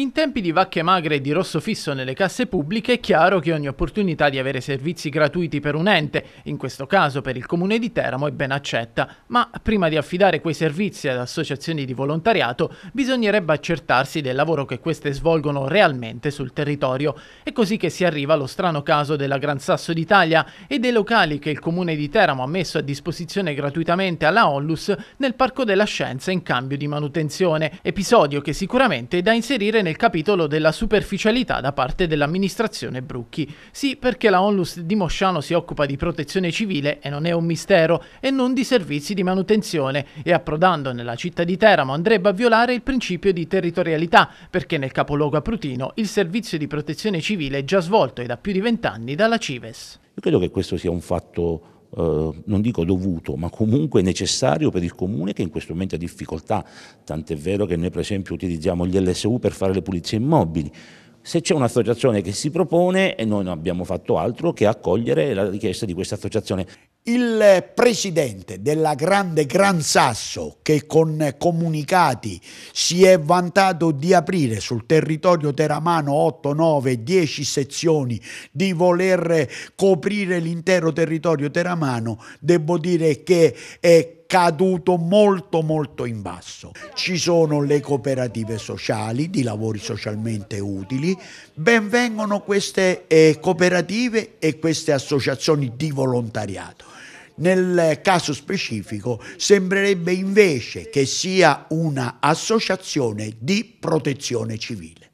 In tempi di vacche magre e di rosso fisso nelle casse pubbliche è chiaro che ogni opportunità di avere servizi gratuiti per un ente, in questo caso per il comune di Teramo, è ben accetta, ma prima di affidare quei servizi ad associazioni di volontariato bisognerebbe accertarsi del lavoro che queste svolgono realmente sul territorio. È così che si arriva allo strano caso della Gran Sasso d'Italia e dei locali che il comune di Teramo ha messo a disposizione gratuitamente alla Onlus nel Parco della Scienza in cambio di manutenzione, episodio che sicuramente è da inserire nel nel capitolo della superficialità da parte dell'amministrazione Brucchi. Sì, perché la Onlus di Mosciano si occupa di protezione civile e non è un mistero, e non di servizi di manutenzione, e approdando nella città di Teramo andrebbe a violare il principio di territorialità, perché nel capoluogo aprutino il servizio di protezione civile è già svolto e da più di vent'anni dalla Cives. Io credo che questo sia un fatto eh, non dico dovuto, ma comunque necessario per il comune che in questo momento ha difficoltà, tant'è vero che noi per esempio utilizziamo gli LSU per fare le pulizie immobili, se c'è un'associazione che si propone e noi non abbiamo fatto altro che accogliere la richiesta di questa associazione. Il presidente della grande Gran Sasso, che con comunicati si è vantato di aprire sul territorio teramano 8, 9, 10 sezioni, di voler coprire l'intero territorio teramano, devo dire che è caduto molto molto in basso. Ci sono le cooperative sociali di lavori socialmente utili, benvengono queste eh, cooperative e queste associazioni di volontariato. Nel caso specifico sembrerebbe invece che sia una associazione di protezione civile.